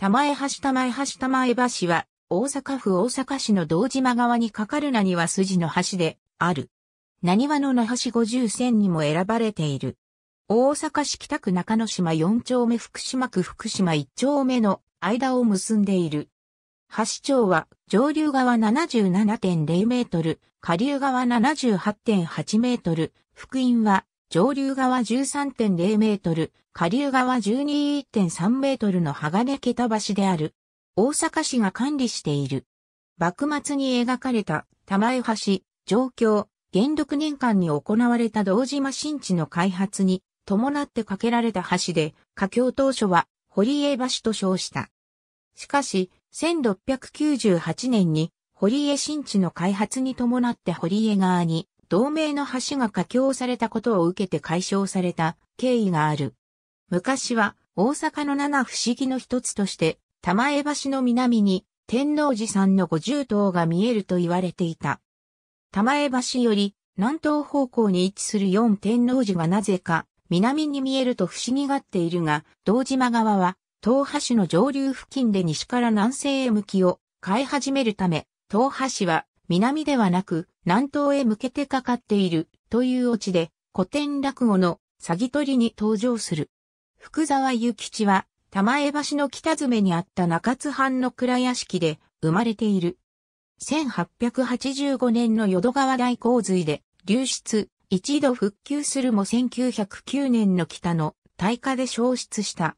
玉江橋玉江橋玉江橋は、大阪府大阪市の道島側にかかる何に筋の橋で、ある。何はの那橋50線にも選ばれている。大阪市北区中之島4丁目福島区福島1丁目の間を結んでいる。橋長は上流側77.0メートル、下流側78.8メートル、福音は上流側13.0メートル、下流側12.3メートルの鋼桁橋である。大阪市が管理している。幕末に描かれた玉江橋、上京、元禄年間に行われた堂島新地の開発に伴って架けられた橋で、架橋当初は堀江橋と称した。しかし、1698年に堀江新地の開発に伴って堀江側に同盟の橋が架橋されたことを受けて解消された経緯がある。昔は大阪の七不思議の一つとして、玉江橋の南に天王寺山の五重塔が見えると言われていた。玉江橋より南東方向に位置する四天王寺がなぜか南に見えると不思議がっているが、道島側は東橋の上流付近で西から南西へ向きを変え始めるため、東橋は南ではなく南東へ向けてかかっているというオチで古典落語の詐欺取りに登場する。福沢諭吉は玉江橋の北詰めにあった中津藩の蔵屋敷で生まれている。1885年の淀川大洪水で流出、一度復旧するも1909年の北の大火で消失した。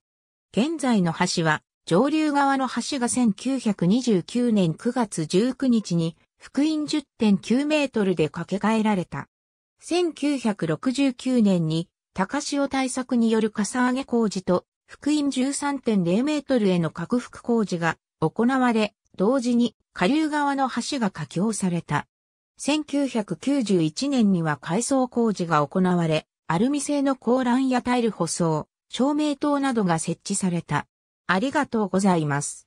現在の橋は上流側の橋が1929年9月19日に福音10.9メートルで掛け替えられた。1969年に高潮対策によるかさ上げ工事と福音13.0メートルへの拡幅工事が行われ、同時に下流側の橋が架橋された。1991年には改装工事が行われ、アルミ製の高欄やタイル舗装、照明灯などが設置された。ありがとうございます。